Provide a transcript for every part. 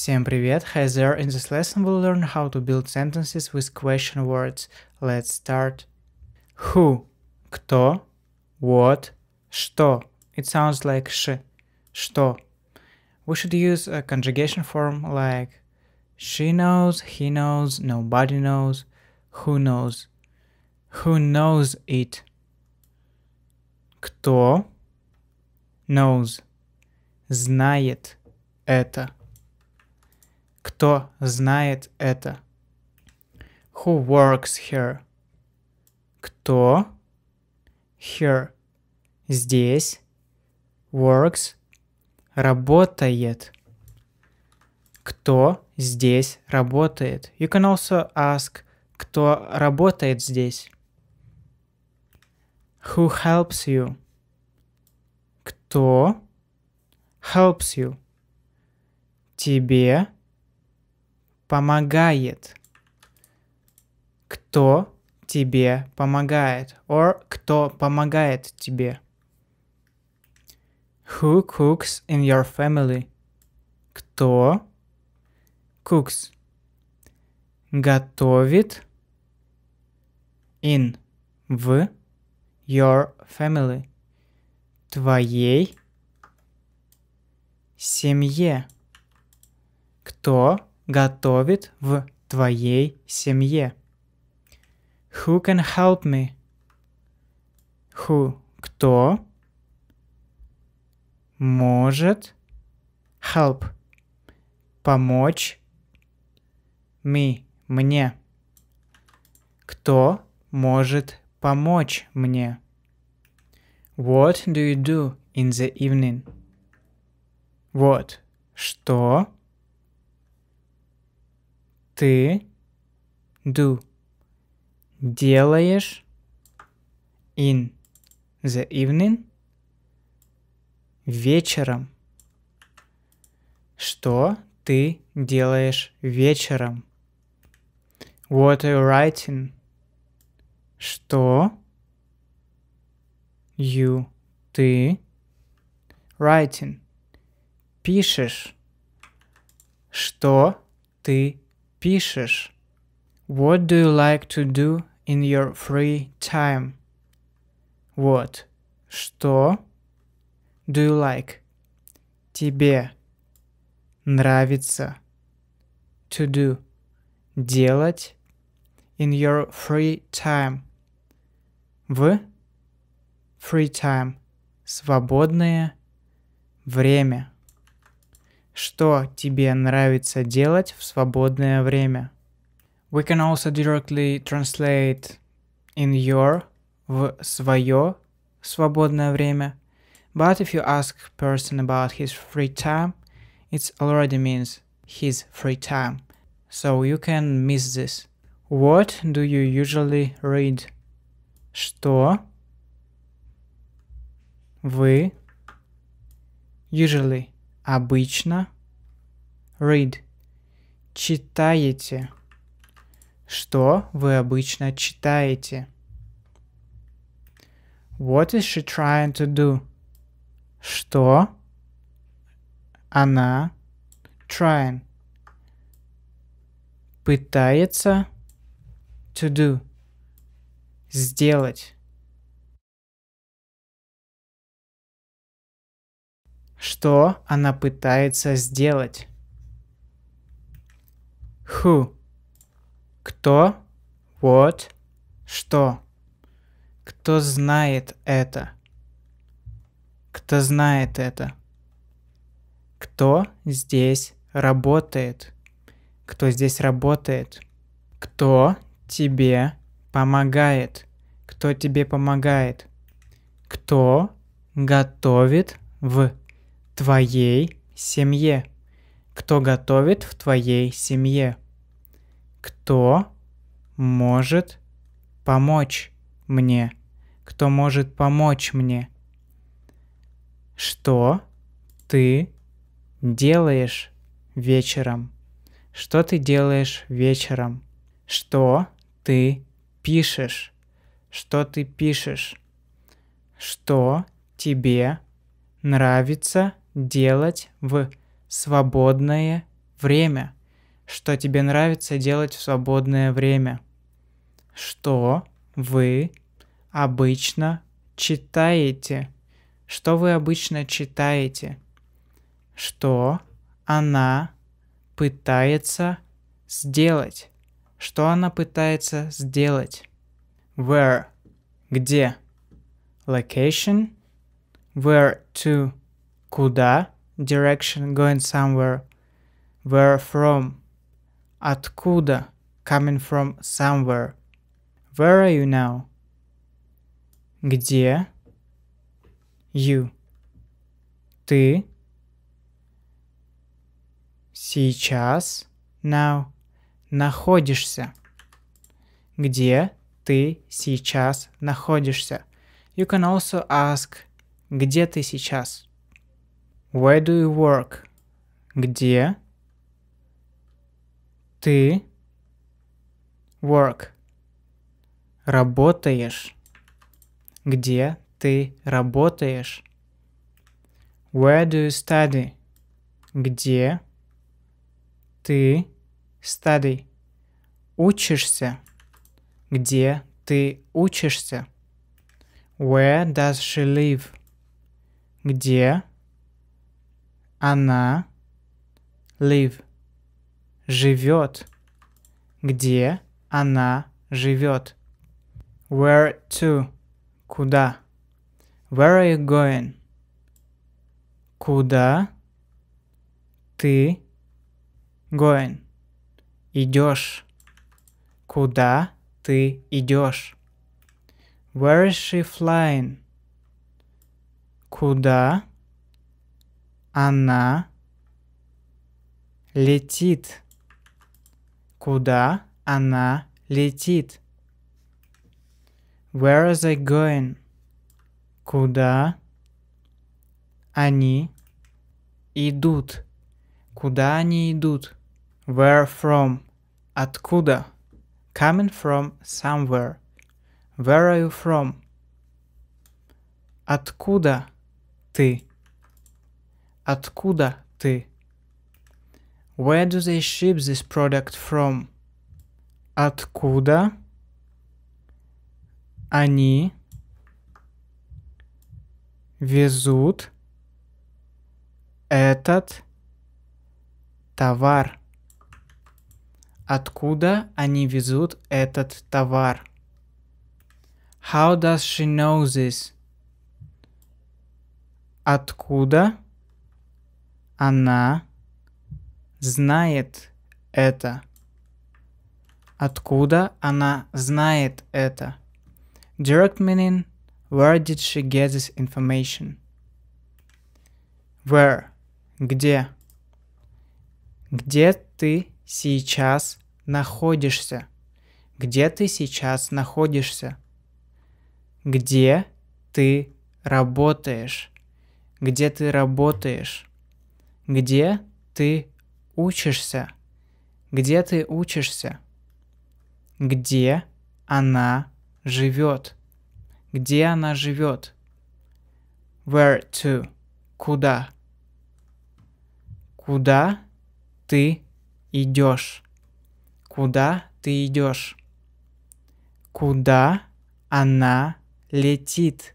Всем привет! Hi there! In this lesson we'll learn how to build sentences with question words. Let's start. Who? Кто? What? Что? It sounds like sh. Что? We should use a conjugation form like she knows, he knows, nobody knows, who knows. Who knows it? Кто knows? Знает это. Кто знает это? Who works here? Кто? Here. Здесь. Works. Работает. Кто здесь работает? You can also ask, кто работает здесь? Who helps you? Кто helps you? Тебе помогает. Кто тебе помогает? Or кто помогает тебе? Who cooks in your family? Кто cooks? Готовит in в your family твоей семье. Кто готовит в твоей семье? Who can help me? Who – кто? Может. Help – помочь. Me – мне. Кто может помочь мне? What do you do in the evening? What – что? ты do делаешь in the evening вечером. Что ты делаешь вечером? What are you writing? Что you ты writing пишешь? Что ты Пишешь. What do you like to do in your free time? Вот. Что? Do you like? Тебе. Нравится. To do. Делать. In your free time. В. Free time. Свободное время что тебе нравится делать в свободное время. We can also directly translate in your в свое свободное время. But if you ask person about his free time, it already means his free time. So you can miss this. What do you usually read? Что вы usually обычно read читаете. Что вы обычно читаете? What is she trying to do? Что она trying пытается to do сделать Что она пытается сделать? Who? Кто? What? Что? Кто знает это? Кто знает это? Кто здесь работает? Кто здесь работает? Кто тебе помогает? Кто тебе помогает? Кто готовит в твоей семье. Кто готовит в твоей семье? Кто может помочь мне? Кто может помочь мне? Что ты делаешь вечером? Что ты делаешь вечером? Что ты пишешь? Что ты пишешь? Что тебе нравится делать в свободное время. Что тебе нравится делать в свободное время? Что вы обычно читаете? Что вы обычно читаете? Что она пытается сделать? Что она пытается сделать? Where? Где? Location? Where to? Куда? Direction going somewhere. Where from? Откуда? Coming from somewhere. Where are you now? Где? You. Ты. Сейчас. Now. Находишься. Где ты сейчас находишься? You can also ask, где ты сейчас? Where do you work? Где ты work? Работаешь. Где ты работаешь? Where do you study? Где ты study? Учишься. Где ты учишься? Where does she live? Где она live живет. Где она живет? Where to? Куда? Where are you going? Куда ты going? Идешь. Куда ты идешь? Where is she flying? Куда она летит. Куда она летит? Where are they going? Куда они идут? Куда они идут? Where from? Откуда? Coming from somewhere. Where are you from? Откуда ты? Откуда ты? Where do they ship this product from? Откуда они везут этот товар? Откуда они везут этот товар? How does she know this? Откуда она знает это. Откуда она знает это? Direct meaning Where did she get this information? Where? Где? Где ты сейчас находишься? Где ты сейчас находишься? Где ты работаешь? Где ты работаешь? Где ты учишься? Где ты учишься? Где она живет? Где она живет? Where to? Куда? Куда ты идешь? Куда ты идешь? Куда она летит?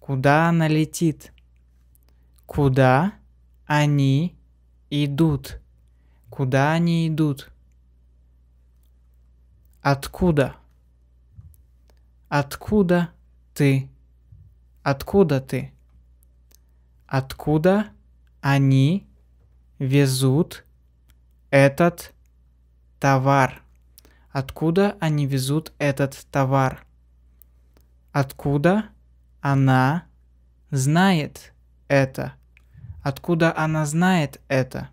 Куда она летит? Куда они идут. Куда они идут? Откуда? Откуда ты? Откуда ты? Откуда они везут этот товар? Откуда они везут этот товар? Откуда она знает это? Откуда она знает это?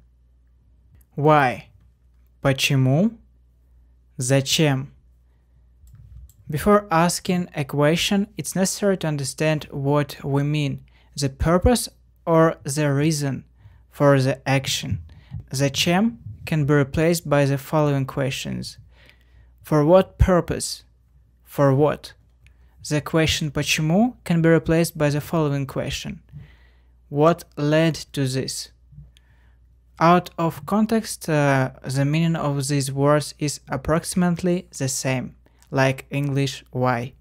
Why? Почему? Зачем? Before asking a question, it's necessary to understand what we mean, the purpose or the reason for the action. Зачем can be replaced by the following questions. For what purpose? For what? The question почему can be replaced by the following question. What led to this? Out of context, uh, the meaning of these words is approximately the same, like English why.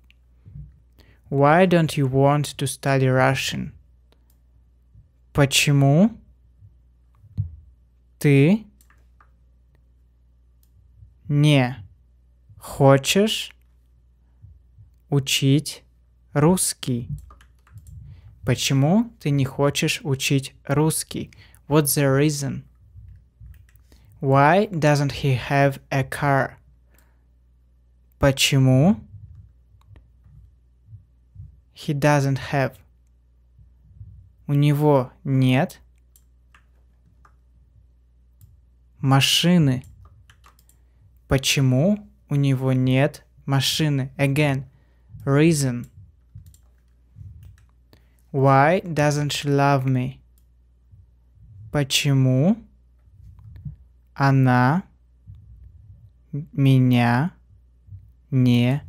Why don't you want to study Russian? Почему ты не хочешь учить русский? Почему ты не хочешь учить русский? What's the reason? Why doesn't he have a car? Почему? He doesn't have. У него нет машины. Почему у него нет машины? Again, reason. Why doesn't she love me? Почему она меня не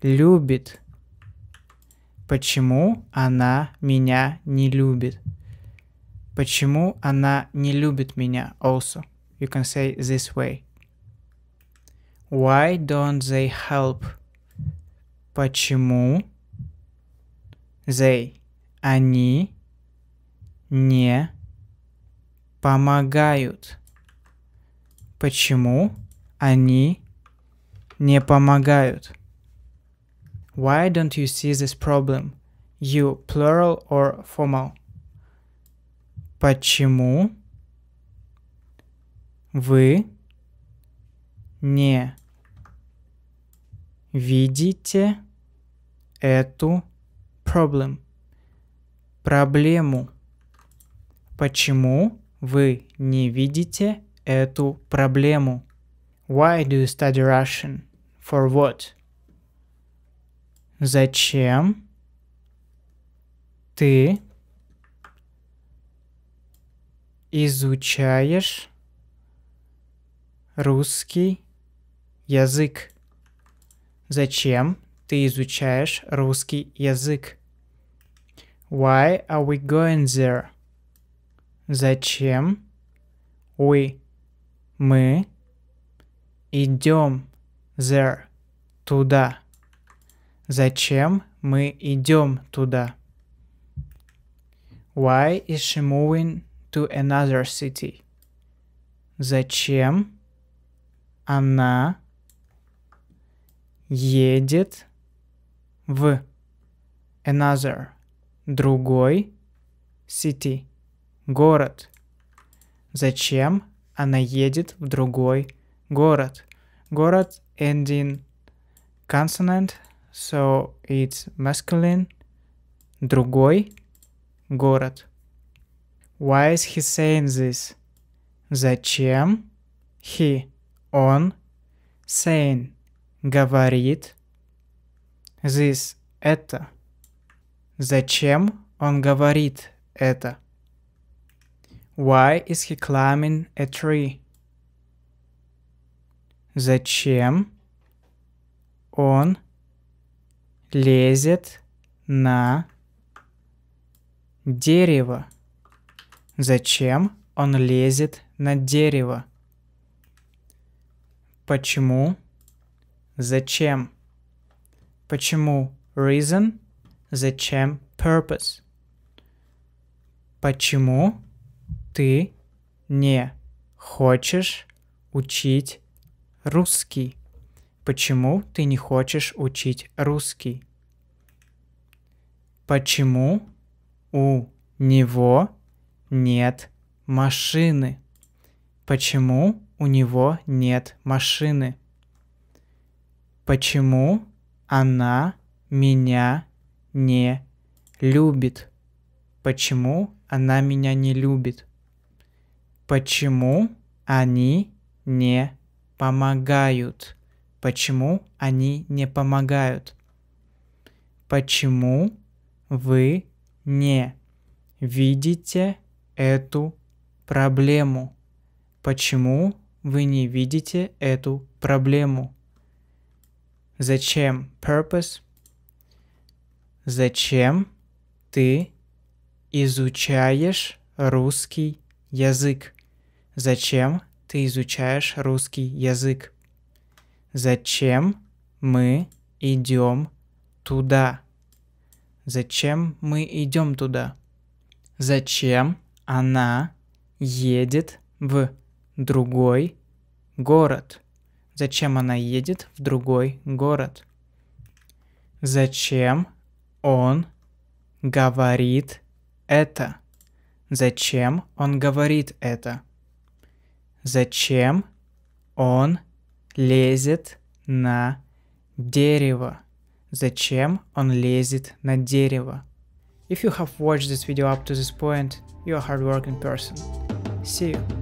любит? Почему она меня не любит? Почему она не любит меня also? You can say this way. Why don't they help? Почему they. Они не помогают. Почему они не помогают? Why don't you see this problem? You plural or formal? Почему вы не видите эту problem. Проблему. Почему вы не видите эту проблему? Why do you study Russian? For what? Зачем ты изучаешь русский язык? Зачем ты изучаешь русский язык? Why are we going there? Зачем? We. Мы. Идем. There. Туда. Зачем мы идем туда? Why is she moving to another city? Зачем она едет в another другой city, город. Зачем она едет в другой город? Город ending consonant, so it's masculine. Другой город. Why is he saying this? Зачем he, он, saying, говорит this, это. Зачем он говорит это? Why is he climbing a tree? Зачем он лезет на дерево? Зачем он лезет на дерево? Почему? Зачем? Почему? Reason Зачем purpose? Почему ты не хочешь учить русский? Почему ты не хочешь учить русский? Почему у него нет машины? Почему у него нет машины? Почему она меня не любит? Почему она меня не любит? Почему они не помогают? Почему они не помогают? Почему вы не видите эту проблему? Почему вы не видите эту проблему? Зачем? Purpose Зачем ты изучаешь русский язык? Зачем ты изучаешь русский язык? Зачем мы идем туда? Зачем мы идем туда? Зачем она едет в другой город? Зачем она едет в другой город? Зачем он говорит это? Зачем он говорит это? Зачем он лезет на дерево? Зачем он лезет на дерево? If you have watched this video up to this point, you are a hardworking person. See you.